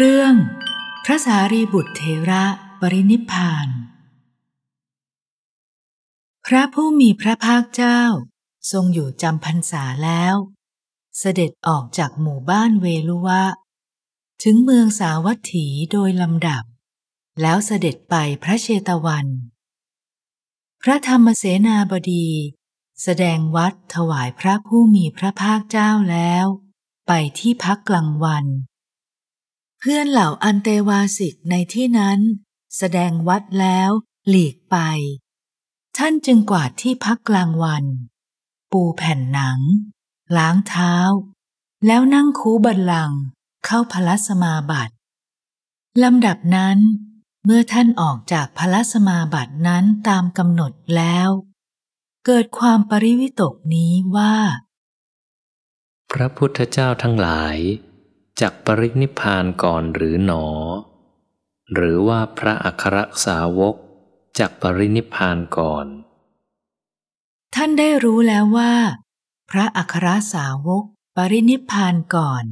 เรื่องพระสารีบุตรเทระปรินิพาน พระผู้มีพระภาคเจ้าทรงอยู่จำพรรษาแล้ว เสด็จออกจากหมู่บ้านเวลุวะ ถึงเมืองสาวัตถีโดยลำดับ แล้วเสด็จไปพระเชตวัน พระธรรมเสนาบดี แสดงวัดถวายพระผู้มีพระภาคเจ้าแล้ว ไปที่พักกลางวันพื่อนเหล่าอันเตวาสิกในที่นั้นแสดงวัดแล้วหลีกไป ท่านจึงกวาดที่พักกลางวัน ปูแผ่นหนัง ล้างเท้า แล้วนั่งคูบันลังเข้าพลสมาบัติลำดับนั้น เมื่อท่านออกจากพลสมาบัตินั้นตามกำหนดแล้ว เกิดความปริวิตกนี้ว่า พระพุทธเจ้าทั้งหลายจากปรินิพานก่อนหรือหนอ หรือว่าพระอัครสาวกจากปรินิพานก่อน ท่านได้รู้แล้วว่า พระอัครสาวกปรินิพานก่อน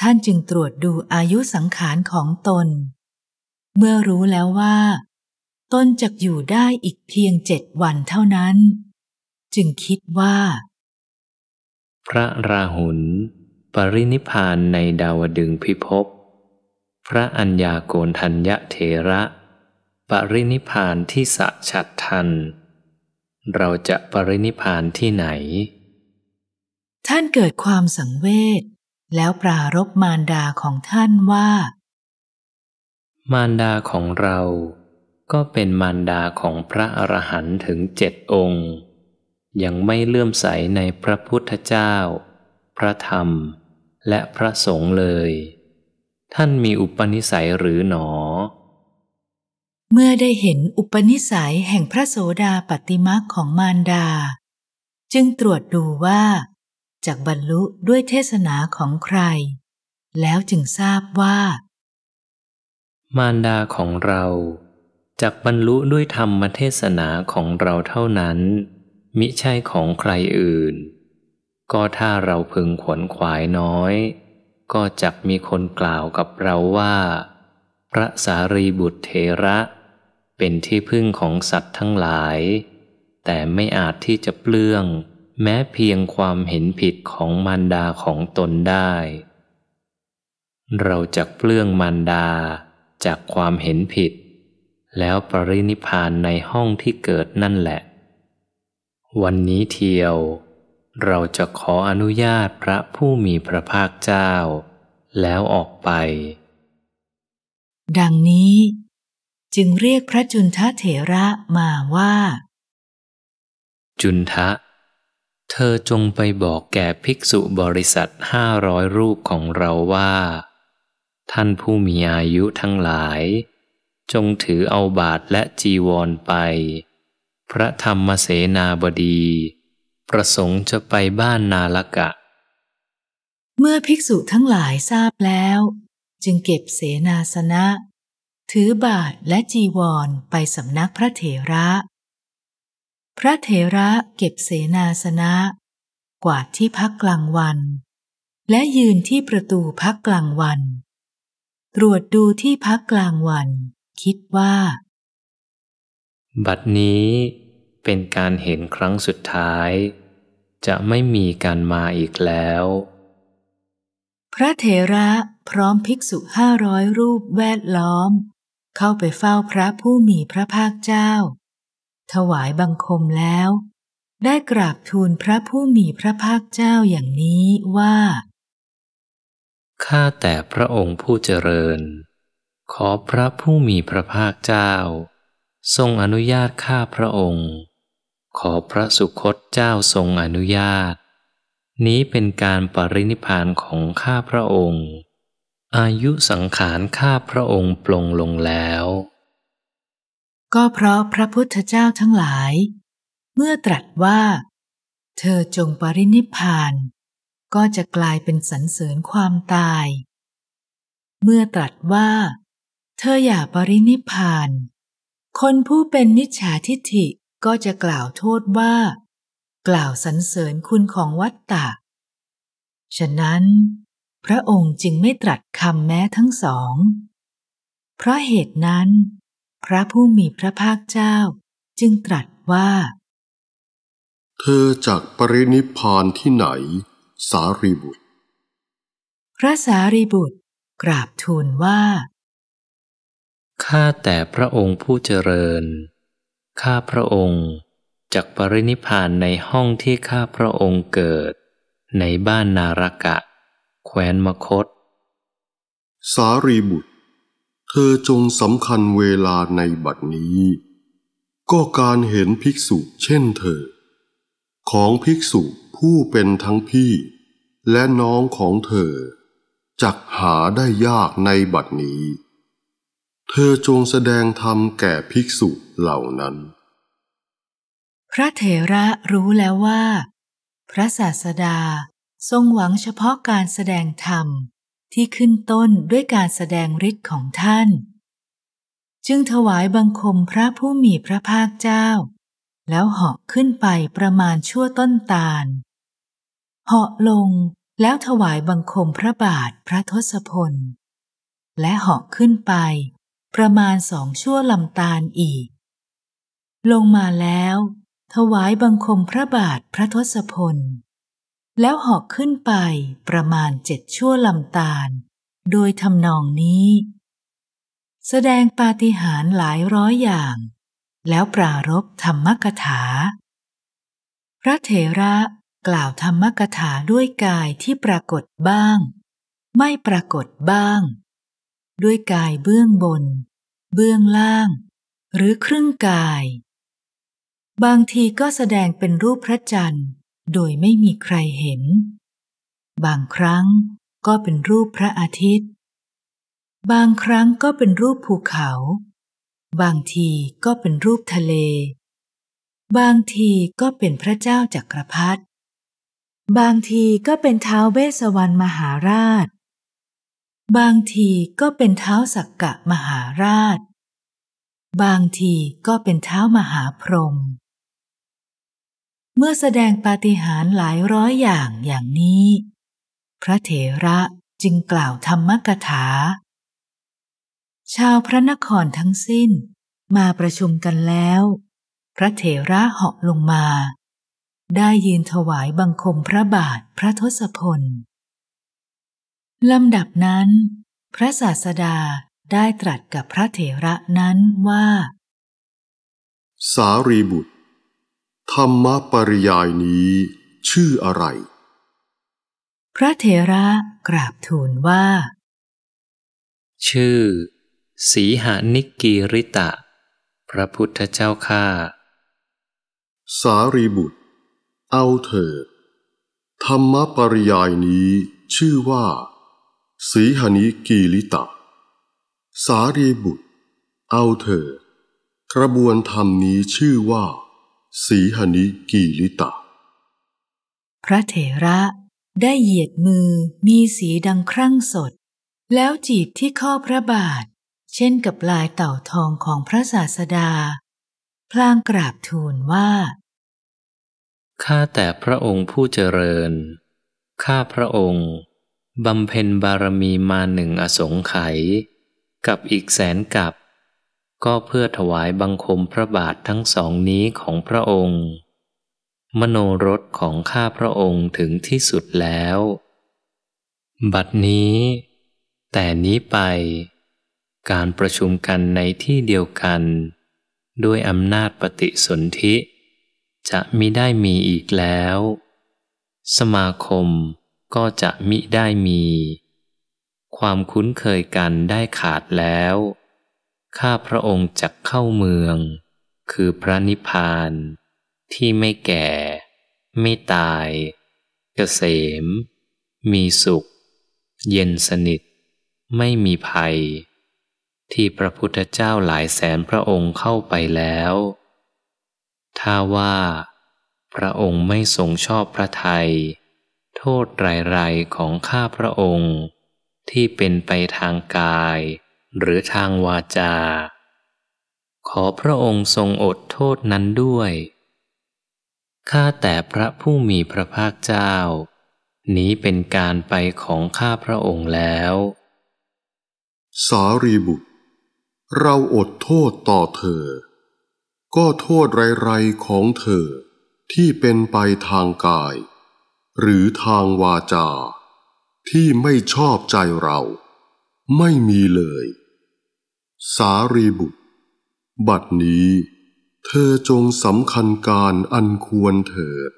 ท่านจึงตรวจดูอายุสังขารของตน เมื่อรู้แล้วว่าตนจะอยู่ได้อีกเพียงเจ็ดวันเท่านั้น จึงคิดว่า พระราหุลปรินิพานในดาวดึงพิภพ พระอัญญาโกณทัญญเถระ ปรินิพานที่สะชัดทัน เราจะปรินิพานที่ไหน ท่านเกิดความสังเวชแล้วปรารบมารดาของท่านว่า มารดาของเราก็เป็นมารดาของพระอรหันต์ถึงเจ็ดองค์ ยังไม่เลื่อมใสในพระพุทธเจ้า พระธรรมและพระสงฆ์เลย ท่านมีอุปนิสัยหรือหนอ เมื่อได้เห็นอุปนิสัยแห่งพระโสดาปติมักของมารดา จึงตรวจดูว่า จากบรรลุด้วยเทศนาของใคร แล้วจึงทราบว่า มารดาของเรา จากบรรลุด้วยธรรมเทศนาของเราเท่านั้น มิใช่ของใครอื่นก็ถ้าเราพึงขวนขวายน้อย ก็จักมีคนกล่าวกับเราว่า พระสารีบุตรเถระ เป็นที่พึ่งของสัตว์ทั้งหลาย แต่ไม่อาจที่จะเปลื้อง แม้เพียงความเห็นผิดของมารดาของตนได้ เราจักเปลื้องมารดาจากความเห็นผิด แล้วปรินิพานในห้องที่เกิดนั่นแหละ วันนี้เทียวเราจะขออนุญาตพระผู้มีพระภาคเจ้าแล้วออกไป ดังนี้ จึงเรียกพระจุนทะเถระมาว่า จุนทะ เธอจงไปบอกแก่ภิกษุบริษัทห้าร้อยรูปของเราว่า ท่านผู้มีอายุทั้งหลาย จงถือเอาบาทและจีวรไป พระธรรมเสนาบดีประสงค์จะไปบ้านนาลกะ เมื่อภิกษุทั้งหลายทราบแล้ว จึงเก็บเสนาสนะ ถือบาทและจีวรไปสำนักพระเถระ พระเถระเก็บเสนาสนะ กวาดที่พักกลางวัน และยืนที่ประตูพักกลางวัน ตรวจดูที่พักกลางวัน คิดว่า บัดนี้เป็นการเห็นครั้งสุดท้ายจะไม่มีการมาอีกแล้ว พระเถระพร้อมภิกษุห้าร้อยรูปแวดล้อม เข้าไปเฝ้าพระผู้มีพระภาคเจ้า ถวายบังคมแล้ว ได้กราบทูลพระผู้มีพระภาคเจ้าอย่างนี้ว่า ข้าแต่พระองค์ผู้เจริญ ขอพระผู้มีพระภาคเจ้า ทรงอนุญาตข้าพระองค์ขอพระสุคตเจ้าทรงอนุญาต นี้เป็นการปรินิพานของข้าพระองค์ อายุสังขารข้าพระองค์ปลงลงแล้ว ก็เพราะพระพุทธเจ้าทั้งหลาย เมื่อตรัสว่า เธอจงปรินิพาน ก็จะกลายเป็นสรรเสริญความตาย เมื่อตรัสว่า เธออย่าปรินิพาน คนผู้เป็นมิจฉาทิฐิก็จะกล่าวโทษว่า กล่าวสรรเสริญคุณของวัตตะ ฉะนั้น พระองค์จึงไม่ตรัสคำแม้ทั้งสอง เพราะเหตุนั้น พระผู้มีพระภาคเจ้าจึงตรัสว่า เธอจากปรินิพานที่ไหน สารีบุตร พระสารีบุตรกราบทูลว่า ข้าแต่พระองค์ผู้เจริญข้าพระองค์จากปรินิพานในห้องที่ข้าพระองค์เกิด ในบ้านนารกะ แคว้นมคต สารีบุตร เธอจงสำคัญเวลาในบัดนี้ ก็การเห็นภิกษุเช่นเธอ ของภิกษุผู้เป็นทั้งพี่ และน้องของเธอ จักหาได้ยากในบัดนี้เธอจงแสดงธรรมแก่ภิกษุเหล่านั้น พระเถระรู้แล้วว่าพระศาสดาทรงหวังเฉพาะการแสดงธรรมที่ขึ้นต้นด้วยการแสดงฤทธิ์ของท่าน จึงถวายบังคมพระผู้มีพระภาคเจ้า แล้วเหาะขึ้นไปประมาณชั่วต้นตาลเหาะลงแล้วถวายบังคมพระบาทพระทศพลและเหาะขึ้นไปประมาณสองชั่วลำตาลอีก ลงมาแล้ว ถวายบังคมพระบาทพระทศพล แล้วหอกขึ้นไปประมาณเจ็ดชั่วลำตาลโดยทำนองนี้ แสดงปาฏิหาริย์หลายร้อยอย่าง แล้วปรารบธรรมกถา พระเถระกล่าวธรรมกถาด้วยกายที่ปรากฏบ้าง ไม่ปรากฏบ้างด้วยกายเบื้องบน เบื้องล่าง หรือครึ่งกาย บางทีก็แสดงเป็นรูปพระจันทร์ โดยไม่มีใครเห็น บางครั้งก็เป็นรูปพระอาทิตย์ บางครั้งก็เป็นรูปภูเขา บางทีก็เป็นรูปทะเล บางทีก็เป็นพระเจ้าจักรพรรดิ บางทีก็เป็นท้าวเวสวรรณมหาราชบางทีก็เป็นเท้าสักกะมหาราช บางทีก็เป็นเท้ามหาพรหมเมื่อแสดงปาฏิหาริย์หลายร้อยอย่างอย่างนี้ พระเถระจึงกล่าวธรรมกถา ชาวพระนครทั้งสิ้นมาประชุมกันแล้ว พระเถระเหาะลงมา ได้ยืนถวายบังคมพระบาทพระทศพลลำดับนั้น พระศาสดาได้ตรัสกับพระเถระนั้นว่า สารีบุตรธรรมปริยายนี้ชื่ออะไร พระเถระกราบทูลว่า ชื่อ สีหานิกีริตะ พระพุทธเจ้าข้าสารีบุตร เอาเถิดธรรมปริยายนี้ชื่อว่าสีหนิกีลิตะ สารีบุตร เอาเถอดกระบวนธรรมนี้ชื่อว่า สีหนิกีลิตะพระเถระได้เหยียดมือมีสีดังครั่งสด แล้วจีบที่ข้อพระบาท เช่นกับลายเต่าทองของพระศาสดา พลางกราบทูลว่า ข้าแต่พระองค์ผู้เจริญ ข้าพระองค์บำเพ็ญบารมีมาหนึ่งอสงไขยกับอีกแสนกับ ก็เพื่อถวายบังคมพระบาททั้งสองนี้ของพระองค์ มโนรสของข้าพระองค์ถึงที่สุดแล้ว บัดนี้ แต่นี้ไป การประชุมกันในที่เดียวกัน ด้วยอำนาจปฏิสนธิจะมิได้มีอีกแล้ว สมาคมก็จะมิได้มี ความคุ้นเคยกันได้ขาดแล้ว ข้าพระองค์จะเข้าเมือง คือพระนิพพาน ที่ไม่แก่ ไม่ตาย เกษม มีสุข เย็นสนิทไม่มีภัย ที่พระพุทธเจ้าหลายแสนพระองค์เข้าไปแล้ว ถ้าว่าพระองค์ไม่ทรงชอบพระไทยโทษไราๆของข้าพระองค์ที่เป็นไปทางกาย หรือทางวาจา ขอพระองค์ทรงอดโทษนั้นด้วยข้าแต่พระผู้มีพระภาคเจ้า นี้เป็นการไปของข้าพระองค์แล้ว สารีบุตร เราอดโทษต่อเธอ ก็โทษไรๆของเธอที่เป็นไปทางกายหรือทางวาจา ที่ไม่ชอบใจเรา ไม่มีเลย สารีบุตรบัดนี้ เธอจงสำคัญการอันควรเถิด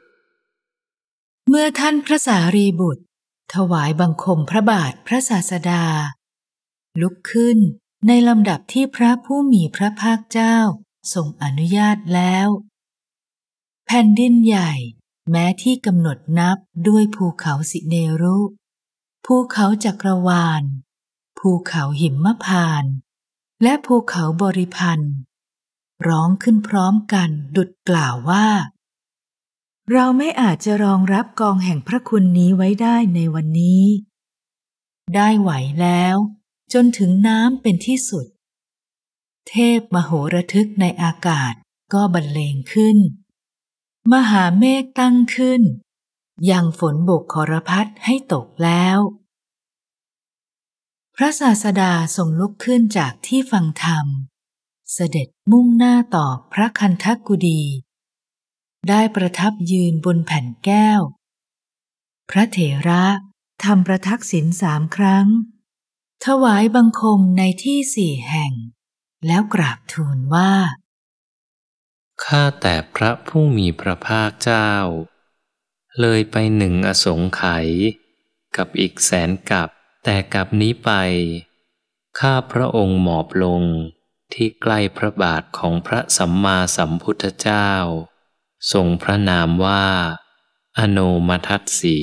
เมื่อท่านพระสารีบุตร ถวายบังคมพระบาทพระศาสดา ลุกขึ้นในลำดับที่พระผู้มีพระภาคเจ้าทรงอนุญาตแล้ว แผ่นดินใหญ่แม้ที่กำหนดนับด้วยภูเขาสิเนรุ ภูเขาจักรวาล ภูเขาหิมพาน และภูเขาบริพันธ์ร้องขึ้นพร้อมกันดุดกล่าวว่า เราไม่อาจจะรองรับกองแห่งพระคุณนี้ไว้ได้ในวันนี้ ได้ไหวแล้วจนถึงน้ำเป็นที่สุด เทพมโหระทึกในอากาศก็บรรเลงขึ้นมหาเมฆตั้งขึ้น ยังฝนบกขรพัดให้ตกแล้ว พระศาสดาทรงลุกขึ้นจากที่ฟังธรรม เสด็จมุ่งหน้าต่อพระคันธกุดี ได้ประทับยืนบนแผ่นแก้ว พระเถระทำประทักษิณสามครั้ง ถวายบังคมในที่สี่แห่ง แล้วกราบทูลว่าข้าแต่พระผู้มีพระภาคเจ้า เลยไปหนึ่งอสงไขยกับอีกแสนกับแต่กับนี้ไป ข้าพระองค์หมอบลงที่ใกล้พระบาทของพระสัมมาสัมพุทธเจ้า ทรงพระนามว่าอโนมัทัตสี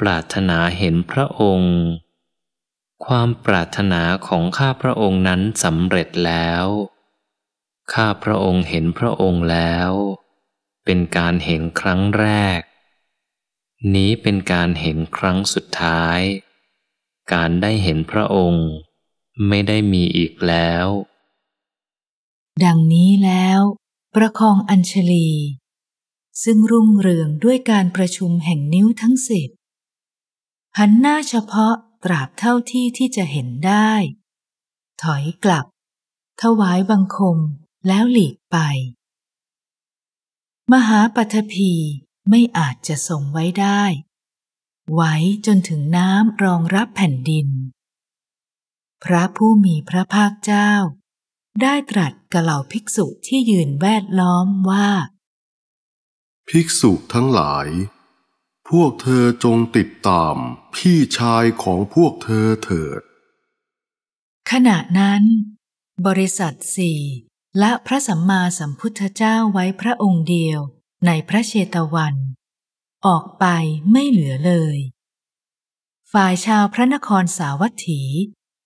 ปรารถนาเห็นพระองค์ ความปรารถนาของข้าพระองค์นั้นสำเร็จแล้วข้าพระองค์เห็นพระองค์แล้ว เป็นการเห็นครั้งแรก นี้เป็นการเห็นครั้งสุดท้าย การได้เห็นพระองค์ไม่ได้มีอีกแล้ว ดังนี้แล้ว ประคองอัญชลี ซึ่งรุ่งเรืองด้วยการประชุมแห่งนิ้วทั้งสิบหันหน้าเฉพาะตราบเท่าที่ที่จะเห็นได้ ถอยกลับ ถวายบังคมแล้วหลีกไป มหาปัทภีไม่อาจจะทรงไว้ได้ ไว้จนถึงน้ำรองรับแผ่นดิน พระผู้มีพระภาคเจ้า ได้ตรัสกับเหล่าภิกษุที่ยืนแวดล้อมว่า ภิกษุทั้งหลาย พวกเธอจงติดตามพี่ชายของพวกเธอเถิด ขณะนั้น บริษัทสี่และพระสัมมาสัมพุทธเจ้าไว้พระองค์เดียวในพระเชตวัน ออกไปไม่เหลือเลย ฝ่ายชาวพระนครสาวัตถี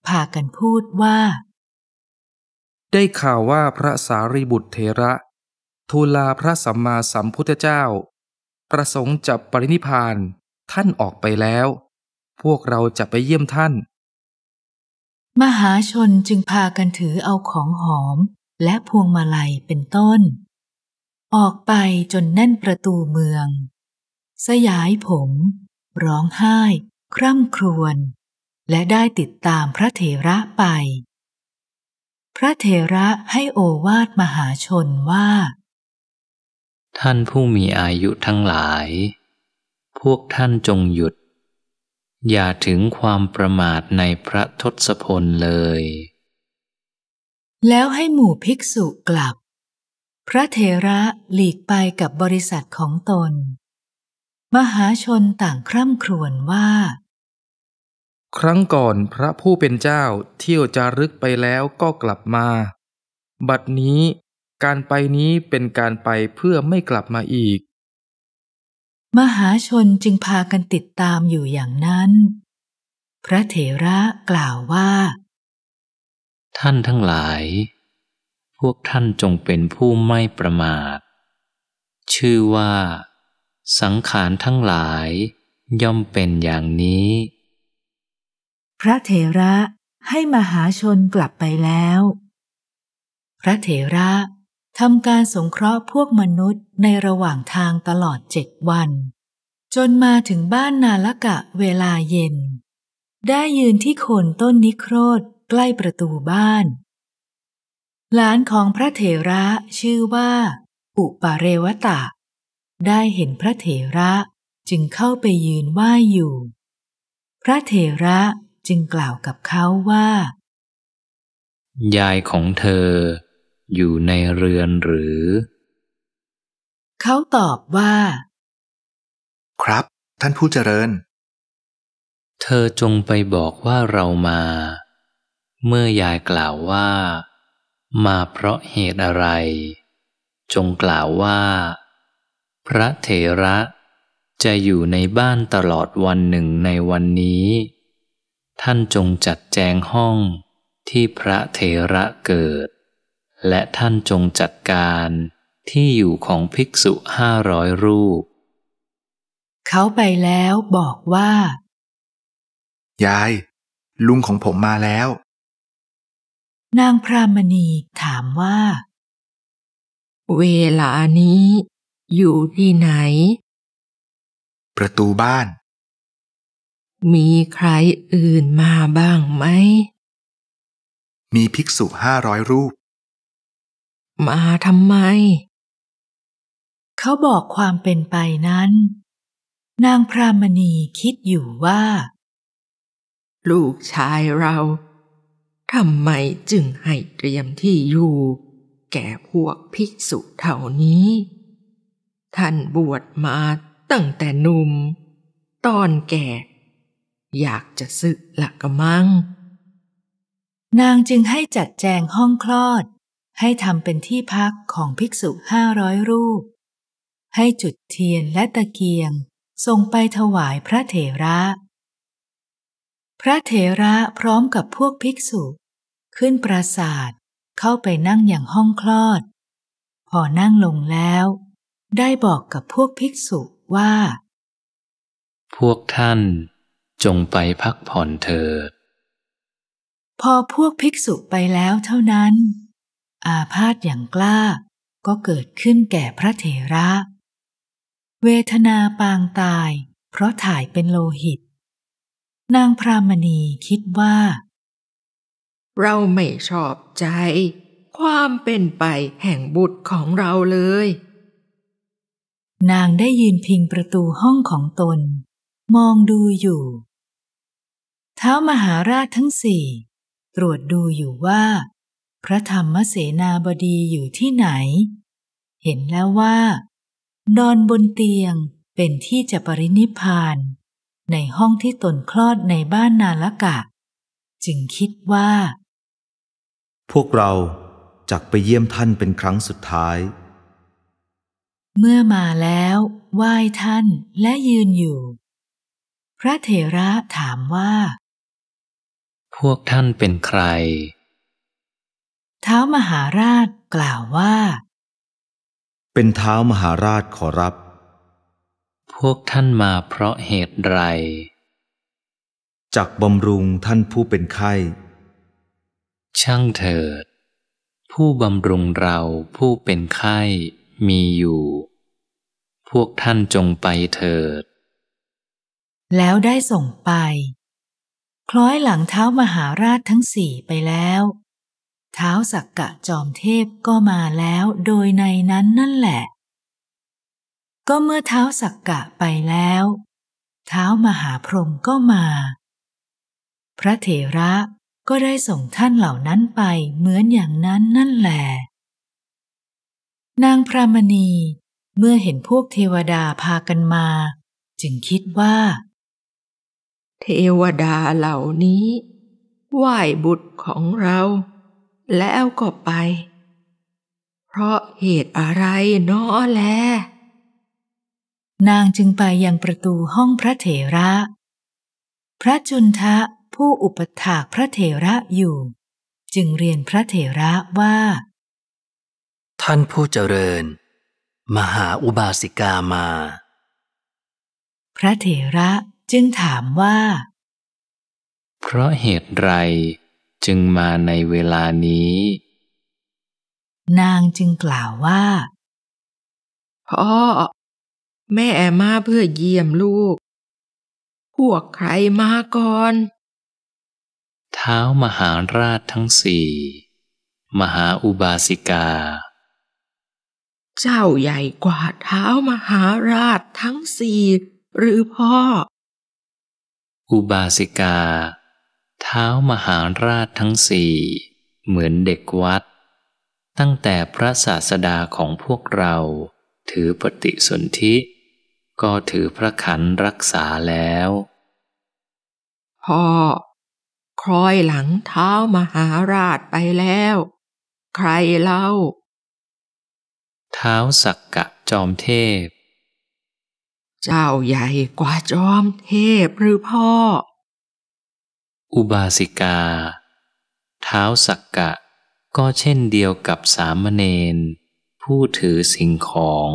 พากันพูดว่า ได้ข่าวว่าพระสารีบุตรเทระทูลาพระสัมมาสัมพุทธเจ้า ประสงค์จะปรินิพานท่านออกไปแล้ว พวกเราจะไปเยี่ยมท่าน มหาชนจึงพากันถือเอาของหอมและพวงมาลัยเป็นต้น ออกไปจนแน่นประตูเมือง สยายผม ร้องไห้ คร่ำครวญและได้ติดตามพระเถระไป พระเถระให้โอวาทมหาชนว่า ท่านผู้มีอายุทั้งหลาย พวกท่านจงหยุด อย่าถึงความประมาทในพระทศพลเลยแล้วให้หมู่ภิกษุกลับ พระเทระหลีกไปกับบริษัทของตน มหาชนต่างคร่ำครวญว่า ครั้งก่อนพระผู้เป็นเจ้าเที่ยวจารึกไปแล้วก็กลับมา บัดนี้การไปนี้เป็นการไปเพื่อไม่กลับมาอีก มหาชนจึงพากันติดตามอยู่อย่างนั้น พระเถระกล่าวว่าท่านทั้งหลาย พวกท่านจงเป็นผู้ไม่ประมาท ชื่อว่าสังขารทั้งหลายย่อมเป็นอย่างนี้ พระเถระให้มหาชนกลับไปแล้ว พระเถระทำการสงเคราะห์พวกมนุษย์ในระหว่างทางตลอดเจ็ดวัน จนมาถึงบ้านนาละกะเวลาเย็น ได้ยืนที่โคนต้นนิโครธใกล้ประตูบ้าน หลานของพระเถระชื่อว่าอุปเรวตะ ได้เห็นพระเถระจึงเข้าไปยืนไหว้อยู่ พระเถระจึงกล่าวกับเขาว่า ยายของเธอ อยู่ในเรือนหรือ เขาตอบว่า ครับท่านผู้เจริญ เธอจงไปบอกว่าเรามาเมื่อยายกล่าวว่า มาเพราะเหตุอะไร จงกล่าวว่า พระเถระจะอยู่ในบ้านตลอดวันหนึ่งในวันนี้ ท่านจงจัดแจงห้องที่พระเถระเกิด และท่านจงจัดการที่อยู่ของภิกษุห้าร้อยรูป เขาไปแล้วบอกว่ายาย ลุงของผมมาแล้วนางพรามณีถามว่า เวลานี้อยู่ที่ไหน ประตูบ้าน มีใครอื่นมาบ้างไหม มีภิกษุห้าร้อยรูป มาทำไม เขาบอกความเป็นไปนั้น นางพรามณีคิดอยู่ว่า ลูกชายเราทำไมจึงให้เตรียมที่อยู่ แก่พวกภิกษุเท่านี้ ท่านบวชมาตั้งแต่หนุ่ม ตอนแก่ อยากจะสึกละกมัง นางจึงให้จัดแจงห้องคลอด ให้ทำเป็นที่พักของภิกษุห้าร้อยรูป ให้จุดเทียนและตะเกียงส่งไปถวายพระเถระพระเถระพร้อมกับพวกภิกษุขึ้นปราสาทเข้าไปนั่งอย่างห้องคลอดพอนั่งลงแล้วได้บอกกับพวกภิกษุว่า พวกท่านจงไปพักผ่อนเถิด พอพวกภิกษุไปแล้วเท่านั้น อาพาธอย่างกล้าก็เกิดขึ้นแก่พระเถระ เวทนาปางตายเพราะถ่ายเป็นโลหิตนางพรามณีคิดว่า เราไม่ชอบใจ ความเป็นไปแห่งบุตรของเราเลย นางได้ยืนพิงประตูห้องของตน มองดูอยู่ เท้ามหาราชทั้งสี่ ตรวจดูอยู่ว่า พระธรรมเสนาบดีอยู่ที่ไหน เห็นแล้วว่า นอนบนเตียงเป็นที่จะปรินิพานในห้องที่ตนคลอดในบ้านนาละกะ จึงคิดว่า พวกเราจักไปเยี่ยมท่านเป็นครั้งสุดท้าย เมื่อมาแล้วไหว้ท่านและยืนอยู่ พระเถระถามว่า พวกท่านเป็นใคร เท้ามหาราชกล่าวว่า เป็นเท้ามหาราชขอรับวกท่านมาเพราะเหตุไรจักบำรุงท่านผู้เป็นไข้ ช่างเถิด ผู้บำรุงเราผู้เป็นไข้ มีอยู่ พวกท่านจงไปเถิด แล้วได้ส่งไป คล้อยหลังเท้ามหาราชทั้งสี่ไปแล้ว เท้าสักกะจอมเทพก็มาแล้วโดยในนั้นนั่นแหละก็เมื่อเท้าสักกะไปแล้ว เท้ามหาพรหมก็มา พระเถระก็ได้ส่งท่านเหล่านั้นไปเหมือนอย่างนั้นนั่นแหลนางพรามณีเมื่อเห็นพวกเทวดาพากันมาจึงคิดว่า เทวดาเหล่านี้ ไหว้บุตรของเรา แล้วก็ไป เพราะเหตุอะไรน้อแลนางจึงไปยังประตูห้องพระเถระ พระจุนทะผู้อุปถากพระเถระอยู่ จึงเรียนพระเถระว่า ท่านผู้เจริญ มหาอุบาสิกามา พระเถระจึงถามว่า เพราะเหตุไรจึงมาในเวลานี้ นางจึงกล่าวว่าพ่อแม่มาเพื่อเยี่ยมลูก พวกใครมาก่อน เท้ามหาราชทั้งสี่ มหาอุบาสิกา เจ้าใหญ่กว่าเท้ามหาราชทั้งสี่หรือพ่อ อุบาสิกา เท้ามหาราชทั้งสี่ เหมือนเด็กวัด ตั้งแต่พระศาสดาของพวกเราถือปฏิสนธิก็ถือพระขันรักษาแล้ว พ่อคล้อยหลังเท้ามหาราชไปแล้ว ใครเล่า เท้าสักกะจอมเทพ เจ้าใหญ่กว่าจอมเทพหรือพ่อ อุบาสิกา เท้าสักกะ ก็เช่นเดียวกับสามเณรผู้ถือสิ่งของ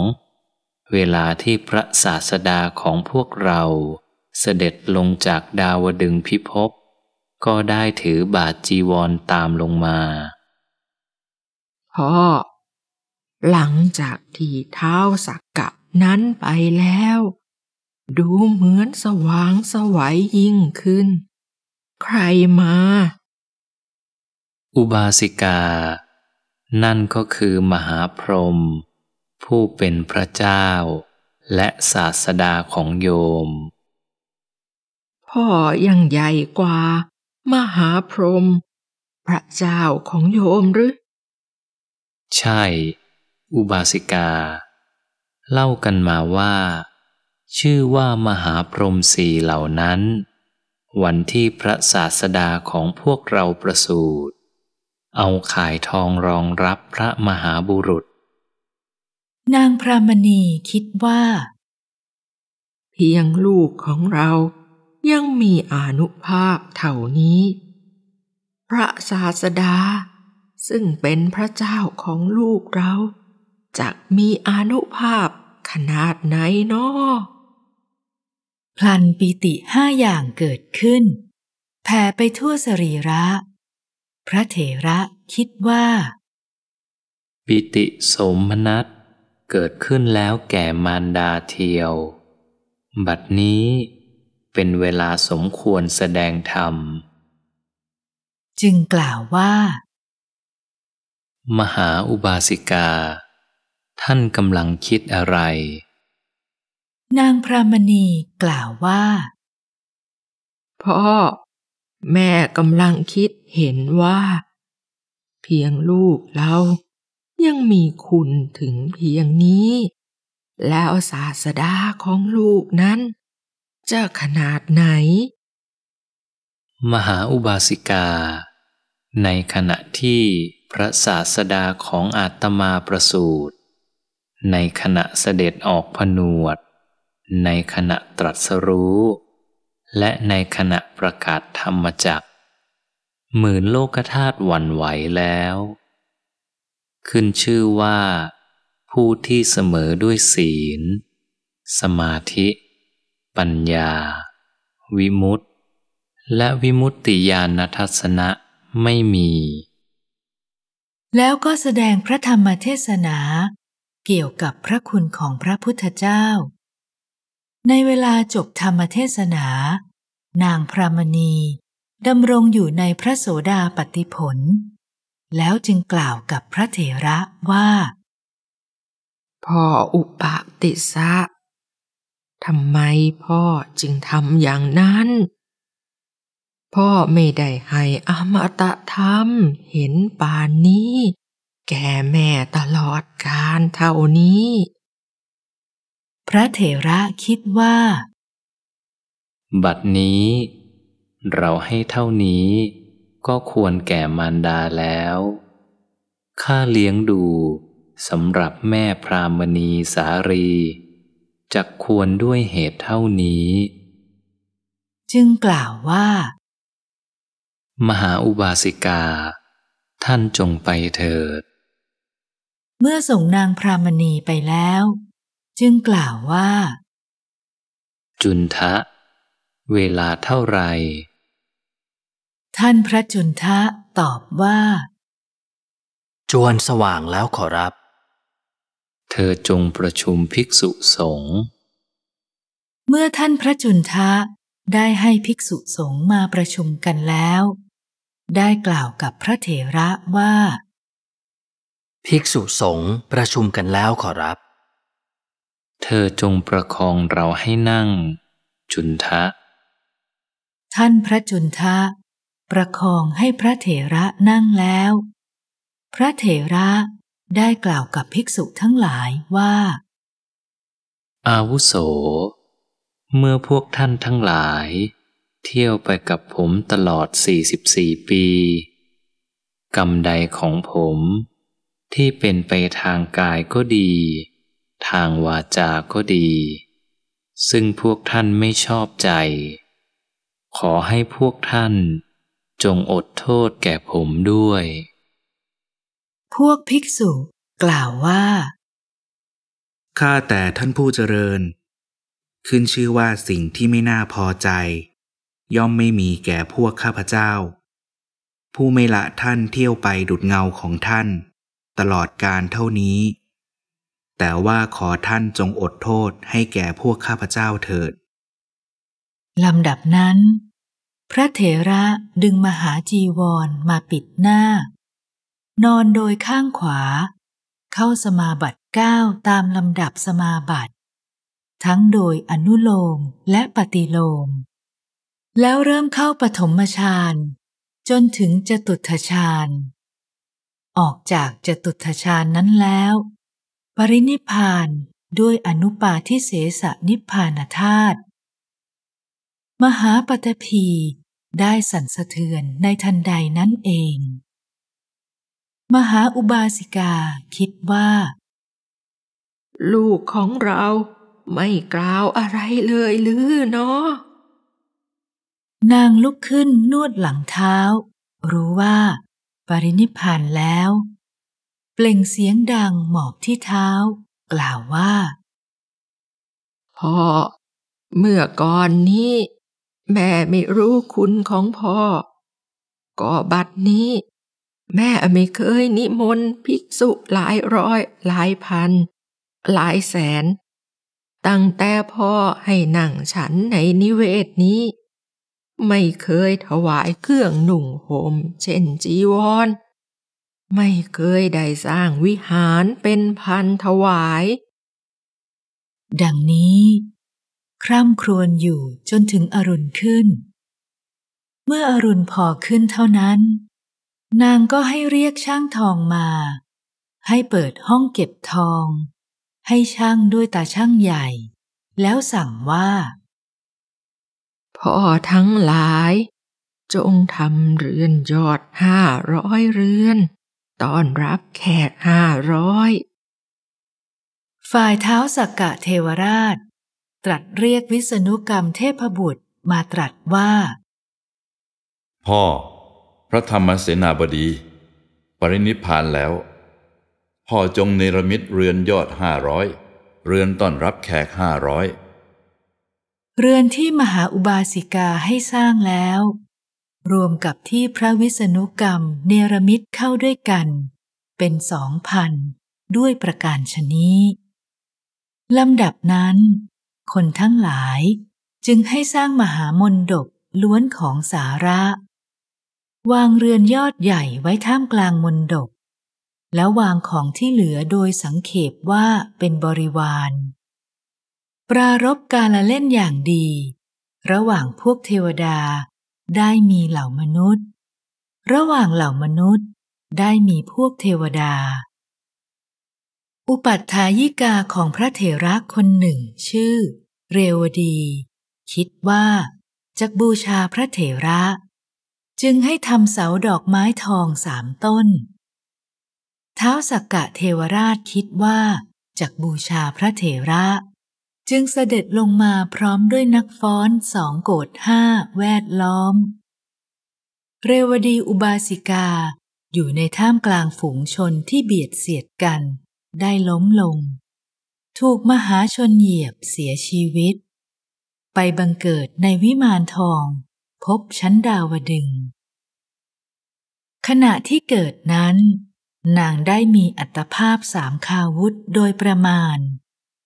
เวลาที่พระศาสดาของพวกเราเสด็จลงจากดาวดึงพิภพก็ได้ถือบาทจีวรตามลงมาพ่อหลังจากที่เท้าสักกะนั้นไปแล้ว ดูเหมือนสว่างสวัยยิ่งขึ้น ใครมา อุบาสิกา นั่นก็คือมหาพรหมผู้เป็นพระเจ้าและศาสดาของโยม พ่อยังใหญ่กว่า มหาพรหมพระเจ้าของโยมหรือ ใช่ อุบาสิกา เล่ากันมาว่า ชื่อว่ามหาพรหมสี่เหล่านั้น วันที่พระศาสดาของพวกเราประสูติเอาขายทองรองรับพระมหาบุรุษนางพรามณีคิดว่า เพียงลูกของเรายังมีอานุภาพเท่านี้ พระศาสดาซึ่งเป็นพระเจ้าของลูกเราจะมีอานุภาพขนาดไหนนาะพลันปิติห้าอย่างเกิดขึ้นแผ่ไปทั่วสรีระ พระเถระคิดว่า ปิติสมนัตเกิดขึ้นแล้วแก่มารดาเทียว บัดนี้เป็นเวลาสมควรแสดงธรรม จึงกล่าวว่า มหาอุบาสิกา ท่านกำลังคิดอะไร นางพระมณีกล่าวว่าพ่อแม่กำลังคิดเห็นว่า เพียงลูกเรายังมีคุณถึงเพียงนี้ แล้วศาสดาของลูกนั้น จะขนาดไหน มหาอุบาสิกา ในขณะที่พระศาสดาของอาตมาประสูตรในขณะเสด็จออกผนวด ในขณะตรัสรู้ และในขณะประกาศธรรมจักหมื่นโลกธาตุหวั่นไหวแล้วขึ้นชื่อว่าผู้ที่เสมอด้วยศีล สมาธิ ปัญญา วิมุตติ และวิมุตติญาณทัศนะไม่มี แล้วก็แสดงพระธรรมเทศนา เกี่ยวกับพระคุณของพระพุทธเจ้า ในเวลาจบธรรมเทศนา นางพรามณีดำรงอยู่ในพระโสดาปติผลแล้วจึงกล่าวกับพระเถระว่า พ่ออุปติสะทำไมพ่อจึงทำอย่างนั้น พ่อไม่ได้ให้อมตะธรรมเห็นปานนี้ แก่แม่ตลอดการเท่านี้ พระเถระคิดว่า บัดนี้เราให้เท่านี้ก็ควรแก่มารดาแล้ว ค่าเลี้ยงดูสำหรับแม่พรามณีสารีจักควรด้วยเหตุเท่านี้ จึงกล่าวว่า มหาอุบาสิกา ท่านจงไปเถิด เมื่อส่งนางพรามณีไปแล้ว จึงกล่าวว่า จุนทะ เวลาเท่าไหร่ท่านพระจุนทะตอบว่า จวนสว่างแล้วขอรับ เธอจงประชุมภิกษุสงฆ์เมื่อท่านพระจุนทะได้ให้ภิกษุสงฆ์มาประชุมกันแล้ว ได้กล่าวกับพระเถระว่า ภิกษุสงฆ์ประชุมกันแล้วขอรับ เธอจงประคองเราให้นั่ง จุนทะ ท่านพระจุนทะประคองให้พระเถระนั่งแล้ว พระเถระได้กล่าวกับภิกษุทั้งหลายว่า อาวุโส เมื่อพวกท่านทั้งหลาย เที่ยวไปกับผมตลอด 44 ปี กรรมใดของผม ที่เป็นไปทางกายก็ดี ทางวาจาก็ดี ซึ่งพวกท่านไม่ชอบใจ ขอให้พวกท่านจงอดโทษ แก่ผมด้วย พวกภิกษุกล่าวว่า ข้าแต่ท่านผู้เจริญ ขึ้นชื่อว่าสิ่งที่ไม่น่าพอใจ ย่อมไม่มีแก่พวกข้าพเจ้า ผู้ไม่ละท่านเที่ยวไปดุดเงาของท่าน ตลอดการเท่านี้ แต่ว่าขอท่านจงอดโทษให้แก่พวกข้าพเจ้าเถิด ลำดับนั้นพระเถระดึงมหาจีวรมาปิดหน้า นอนโดยข้างขวา เข้าสมาบัติก้าตามลำดับสมาบัติทั้งโดยอนุโลมและปฏิโลม แล้วเริ่มเข้าปฐมฌานจนถึงจตุทฌานออกจากจตุทฌานนั้นแล้ว ปรินิพานด้วยอนุปาทิเสสนิพานธาตุมหาปตพี ได้สั่นสะเทือนในทันใดนั้นเอง มหาอุบาสิกาคิดว่า ลูกของเราไม่กล่าวอะไรเลยหรือเนาะนางลุกขึ้นนวดหลังเท้า รู้ว่าปรินิพานแล้ว เปล่งเสียงดังหมอบที่เท้า กล่าวว่าพ่อเมื่อก่อนนี้แม่ไม่รู้คุณของพ่อ ก็บัดนี้ แม่ไม่เคยนิมนต์ภิกษุหลายร้อยหลายพัน หลายแสน ตั้งแต่พ่อให้นั่งฉันในนิเวศนี้ ไม่เคยถวายเครื่องหนุ่งห่มเช่นจีวร ไม่เคยได้สร้างวิหารเป็นพันถวาย ดังนี้คร่ำครวญอยู่จนถึงอรุณขึ้น เมื่ออรุณพอขึ้นเท่านั้น นางก็ให้เรียกช่างทองมา ให้เปิดห้องเก็บทอง ให้ช่างด้วยตาช่างใหญ่ แล้วสั่งว่า พ่อทั้งหลาย จงทำเรือนยอดห้าร้อยเรือนตอนรับแขกห้าร้อยฝ่ายเท้าสักกะเทวราชตรัสเรียกวิษณุกรรมเทพบุตรมาตรัสว่า พ่อ พระธรรมเสนาบดี ปรินิพานแล้ว พ่อจงเนรมิตเรือนยอดห้าร้อยเรือนต้อนรับแขกห้าร้อยเรือนที่มหาอุบาสิกาให้สร้างแล้ว รวมกับที่พระวิษณุกรรมเนรมิตเข้าด้วยกัน เป็นสองพันด้วยประการชนี้ลำดับนั้นคนทั้งหลายจึงให้สร้างมหามนดบล้วนของสาระ วางเรือนยอดใหญ่ไว้ท่ามกลางมนดบแล้ววางของที่เหลือโดยสังเขปว่าเป็นบริวาร ปรารบการละเล่นอย่างดี ระหว่างพวกเทวดาได้มีเหล่ามนุษย์ ระหว่างเหล่ามนุษย์ได้มีพวกเทวดา อุปัฏฐายิกาของพระเถระคนหนึ่งชื่อเรวดี คิดว่าจะบูชาพระเถระ จึงให้ทำเสาดอกไม้ทองสามต้น เท้าสักกะเทวราชคิดว่า จักบูชาพระเถระ จึงเสด็จลงมาพร้อมด้วยนักฟ้อนสองโกดห้าแวดล้อม เรวดีอุบาสิกาอยู่ในท่ามกลางฝูงชนที่เบียดเสียดกัน ได้ล้มลงถูกมหาชนเหยียบเสียชีวิต ไปบังเกิดในวิมานทอง พบชั้นดาวดึง ขณะที่เกิดนั้น นางได้มีอัตภาพสามคาวุธโดยประมาณ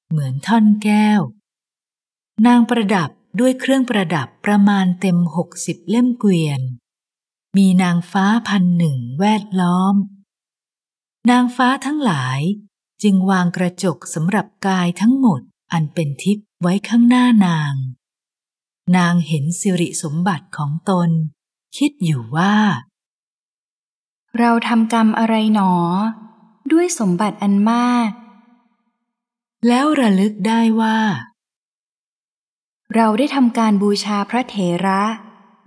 เหมือนท่อนแก้ว นางประดับด้วยเครื่องประดับประมาณเต็มหกสิบเล่มเกวียน มีนางฟ้าพันหนึ่งแวดล้อม นางฟ้าทั้งหลายจึงวางกระจกสำหรับกายทั้งหมดอันเป็นทิพย์ไว้ข้างหน้านาง นางเห็นสิริสมบัติของตน คิดอยู่ว่า เราทำกรรมอะไรหนอ ด้วยสมบัติอันมาก แล้วระลึกได้ว่า เราได้ทำการบูชาพระเถระ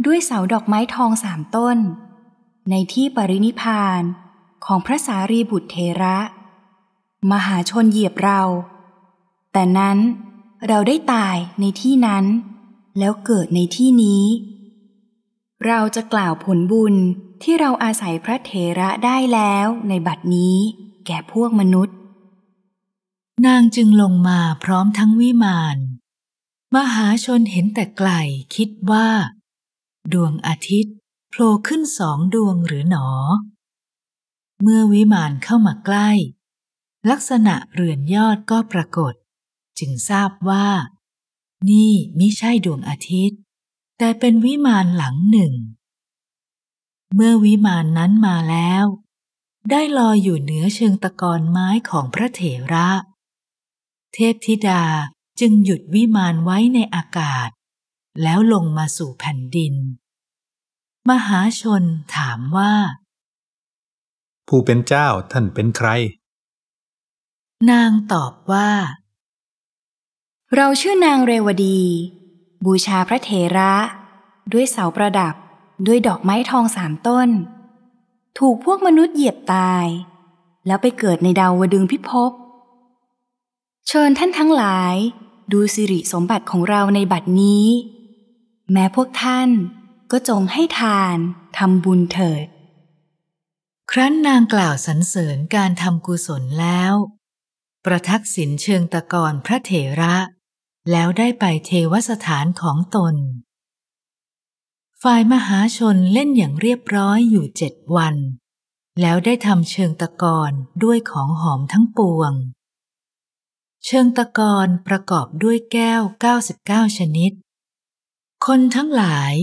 ด้วยเสาดอกไม้ทองสามต้น ในที่ปรินิพานของพระสารีบุตรเถระมหาชนเหยียบเรา แต่นั้นเราได้ตายในที่นั้น แล้วเกิดในที่นี้ เราจะกล่าวผลบุญ ที่เราอาศัยพระเถระได้แล้วในบัดนี้แก่พวกมนุษย์ นางจึงลงมาพร้อมทั้งวิมาน มหาชนเห็นแต่ไกลคิดว่า ดวงอาทิตย์โผล่ขึ้นสองดวงหรือหนอ เมื่อวิมานเข้ามาใกล้ลักษณะเรือนยอดก็ปรากฏจึงทราบว่านี่ไม่ใช่ดวงอาทิตย์แต่เป็นวิมานหลังหนึ่ง เมื่อวิมานนั้นมาแล้วได้ลอยอยู่เหนือเชิงตะกอนไม้ของพระเถระ เทพธิดาจึงหยุดวิมานไว้ในอากาศแล้วลงมาสู่แผ่นดิน มหาชนถามว่า ผู้เป็นเจ้าท่านเป็นใครนางตอบว่า เราชื่อนางเรวดี บูชาพระเถระ ด้วยเสาประดับด้วยดอกไม้ทองสามต้น ถูกพวกมนุษย์เหยียบตาย แล้วไปเกิดในดาวดึงพิภพเชิญท่านทั้งหลายดูสิริสมบัติของเราในบัดนี้ แม้พวกท่านก็จงให้ทาน ทำบุญเถิด ครั้นนางกล่าวสรรเสริญการทำกุศลแล้วประทักษิณเชิงตะกอนพระเถระ แล้วได้ไปเทวสถานของตนฝ่ายมหาชนเล่นอย่างเรียบร้อยอยู่เจ็ดวัน แล้วได้ทำเชิงตะกอนด้วยของหอมทั้งปวง เชิงตะกอนประกอบด้วยแก้ว 99 ชนิด คนทั้งหลาย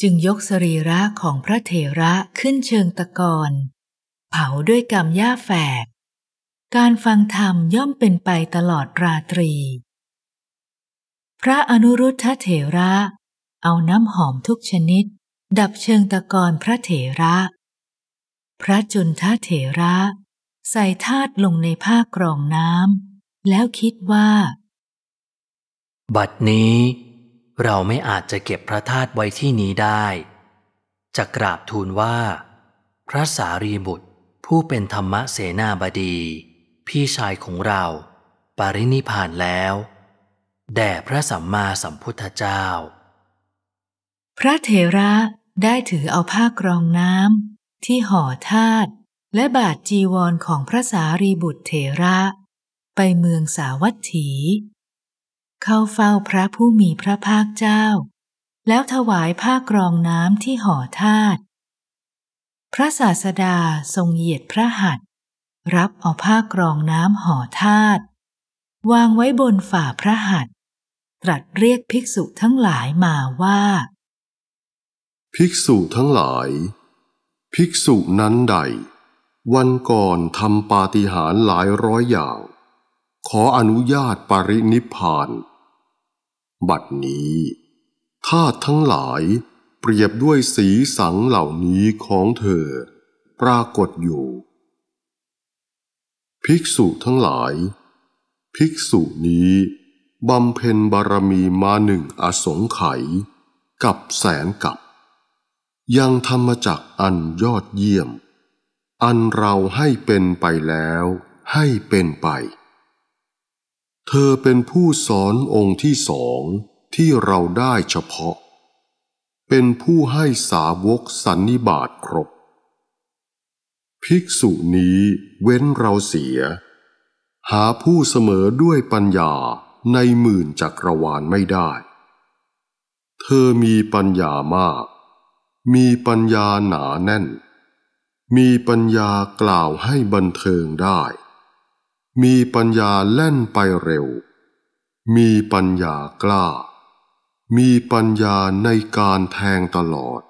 จึงยกสรีระของพระเถระขึ้นเชิงตะกอนเผาด้วยกำหญ้าแฝกการฟังธรรมย่อมเป็นไปตลอดราตรี พระอนุรุทธเถระ เอาน้ำหอมทุกชนิด ดับเชิงตะกอนพระเถระ พระจุนทเถระ ใส่ธาตุลงในผ้ากรองน้ำ แล้วคิดว่า บัดนี้เราไม่อาจจะเก็บพระธาตุไว้ที่นี้ได้ จะกราบทูลว่า พระสารีบุตรผู้เป็นธรรมเสนาบดีพี่ชายของเราปรินิพานแล้วแด่พระสัมมาสัมพุทธเจ้า พระเถระได้ถือเอาผ้ากรองน้ำที่ห่อธาตุและบาทจีวรของพระสารีบุตรเถระ ไปเมืองสาวัตถี เข้าเฝ้าพระผู้มีพระภาคเจ้า แล้วถวายผ้ากรองน้ำที่ห่อธาตุพระศาสดาทรงเหยียดพระหัตถรับเอาผ้ากรองน้ำห่อธาตุวางไว้บนฝ่าพระหัตถ์ตรัสเรียกภิกษุทั้งหลายมาว่า ภิกษุทั้งหลาย ภิกษุนั้นใด วันก่อนทำปาฏิหาริย์หลายร้อยอย่าง ขออนุญาตปรินิพาน บัดนี้ธาตุทั้งหลายเปรียบด้วยสีสังเหล่านี้ของเธอ ปรากฏอยู่ภิกษุทั้งหลาย ภิกษุนี้บำเพ็ญบารมีมาหนึ่งอสงไขยกับแสนกับ ยังธรรมจักอันยอดเยี่ยม อันเราให้เป็นไปแล้วให้เป็นไป เธอเป็นผู้สอนองค์ที่สองที่เราได้เฉพาะ เป็นผู้ให้สาวกสันนิบาตครบภิกษุนี้เว้นเราเสีย หาผู้เสมอด้วยปัญญาในหมื่นจักรวาลไม่ได้ เธอมีปัญญามาก มีปัญญาหนาแน่น มีปัญญากล่าวให้บันเทิงได้ มีปัญญาแล่นไปเร็ว มีปัญญากล้า มีปัญญาในการแทงตลอด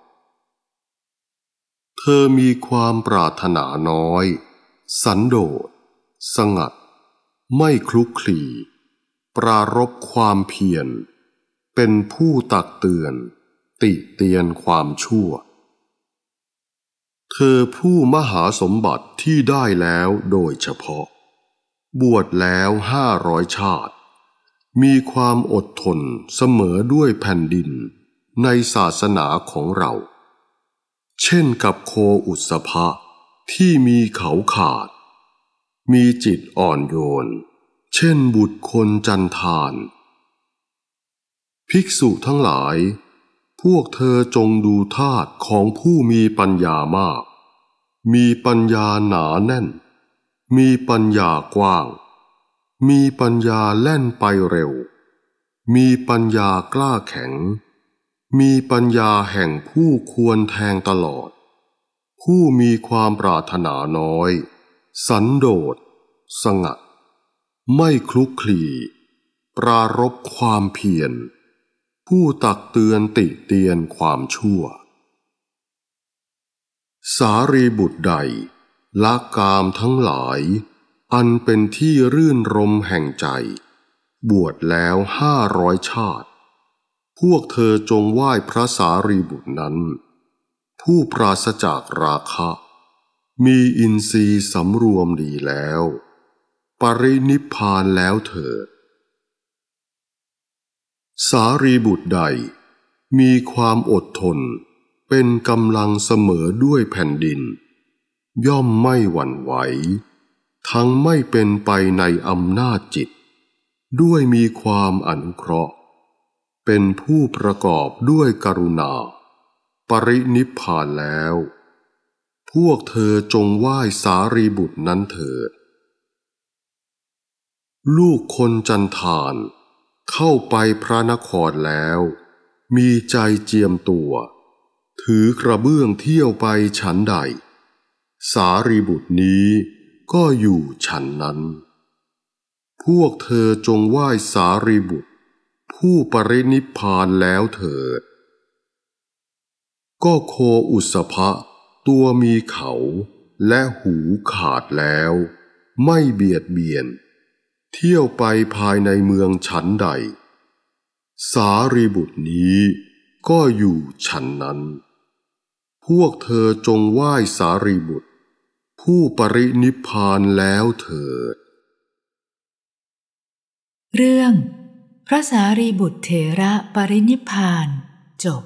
เธอมีความปรารถนาน้อย สันโดษ สงัด ไม่คลุกคลี ปรารบความเพียรเป็นผู้ตักเตือน ติเตียนความชั่ว เธอผู้มหาสมบัติที่ได้แล้วโดยเฉพาะ บวชแล้วห้าร้อยชาติ มีความอดทนเสมอด้วยแผ่นดินในศาสนาของเราเช่นกับโคอุสภะที่มีเขาขาด มีจิตอ่อนโยน เช่นบุตรคนจันทาน ภิกษุทั้งหลาย พวกเธอจงดูธาตุของผู้มีปัญญามาก มีปัญญาหนาแน่น มีปัญญากว้าง มีปัญญาแล่นไปเร็ว มีปัญญากล้าแข็งมีปัญญาแห่งผู้ควรแทงตลอด ผู้มีความปรารถนาน้อย สันโดษสงัดไม่คลุกคลี ปรารบความเพียรผู้ตักเตือนติเตียนความชั่ว สารีบุตรใด ละกามทั้งหลาย อันเป็นที่รื่นรมแห่งใจ บวชแล้วห้าร้อยชาติพวกเธอจงไหว้พระสารีบุตรนั้น ผู้ปราศจากราคะ มีอินทรีย์สำรวมดีแล้ว ปรินิพานแล้วเถิดสารีบุตรใด มีความอดทนเป็นกำลังเสมอด้วยแผ่นดิน ย่อมไม่หวั่นไหวทั้งไม่เป็นไปในอำนาจจิต ด้วยมีความอนุเคราะห์เป็นผู้ประกอบด้วยกรุณา ปรินิพพานแล้ว พวกเธอจงไหว้สารีบุตรนั้นเถิดลูกคนจันทาน เข้าไปพระนครแล้ว มีใจเจียมตัว ถือกระเบื้องเที่ยวไปฉันใด สารีบุตรนี้ก็อยู่ฉันนั้น พวกเธอจงไหว้สารีบุตรผู้ปรินิพานแล้วเถิดก็โคอุสภะตัวมีเขา และหูขาดแล้ว ไม่เบียดเบียน เที่ยวไปภายในเมืองฉันใด สารีบุตรนี้ก็อยู่ฉันนั้น พวกเธอจงไหว้สารีบุตร ผู้ปรินิพานแล้วเถิด เรื่องพระสารีบุตรเถระปรินิพานจบ